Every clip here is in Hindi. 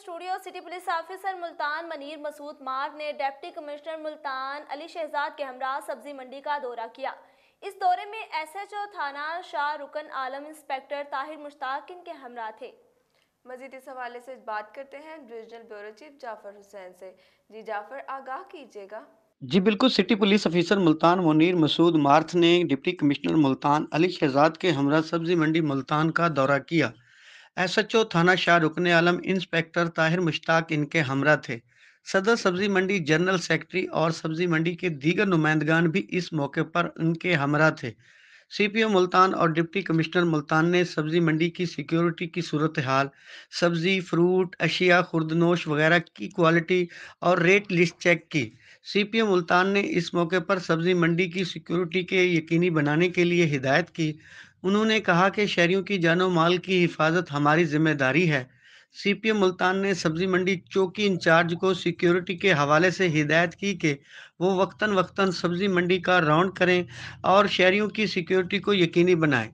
studio city police officer Multan Munir Masood मार्ग ने डेप्टी कमिश्नर मुल्तान अली शहजाद के हमरा सब्जी मंडी का दौरा किया इस दौरे में एसएचओ थाना शाह रुकन आलम इंस्पेक्टर ताहिर मुश्ताक इनके हमरा थे मजीद इस हवाले से बात करते हैं regional bureau chief Jafar Hussain से जी जाफर आगाह कीजिएगा जी बिल्कुल city police officer Multan Munir Masood मार्थ ने डिप्टी कमिश्नर मुल्तान अली शहजाद के हमरा सब्जी मंडी मुल्तान का दौरा किया एसएचओ थाना शाह रुकन आलम इंस्पेक्टर ताहिर मुश्ताक इनके हमरा थे सदर सब्जी मंडी जनरल सेक्रेटरी और सब्जी मंडी के दीगर नुमाइंदगान भी इस मौके पर इनके हमरा थे सीपीओ मुल्तान और डिप्टी कमिश्नर मुल्तान ने सब्जी मंडी की सिक्योरिटी की सूरत हाल सब्जी फ्रूट अशिया खुर्दनोश वगैरह की क्वालिटी और रेट लिस्ट चेक की सीपीओ मुल्तान ने इस मौके पर सब्जी मंडी की सिक्योरिटी के यकीनी बनाने के लिए हिदायत की उन्होंने कहा कि शहरियों की जानो माल की हिफाजत हमारी जिम्मेदारी है सीपीएम मुल्तान ने सब्जी मंडी चौकी इंचार्ज को सिक्योरिटी के हवाले से हिदायत की कि वो वक्ता वक्ता सब्जी मंडी का राउंड करें और शहरियों की सिक्योरिटी को यकीनी बनाएं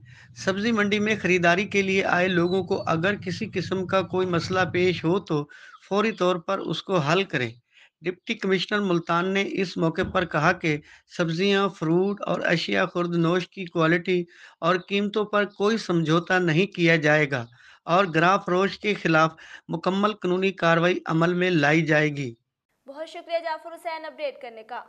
सब्जी मंडी में खरीदारी के लिए आए लोगों को अगर किसी किस्म का कोई मसला पेश हो तो फौरी तौर पर उसको हल करें डिप्टी कमिश्नर मुल्तान ने इस मौके पर कहा कि सब्जियां, फ्रूट और अशिया खुर्दनोश की क्वालिटी और कीमतों पर कोई समझौता नहीं किया जाएगा और ग्राफ फरोश के खिलाफ मुकम्मल कानूनी कार्रवाई अमल में लाई जाएगी बहुत शुक्रिया जाफर हुसैन अपडेट करने का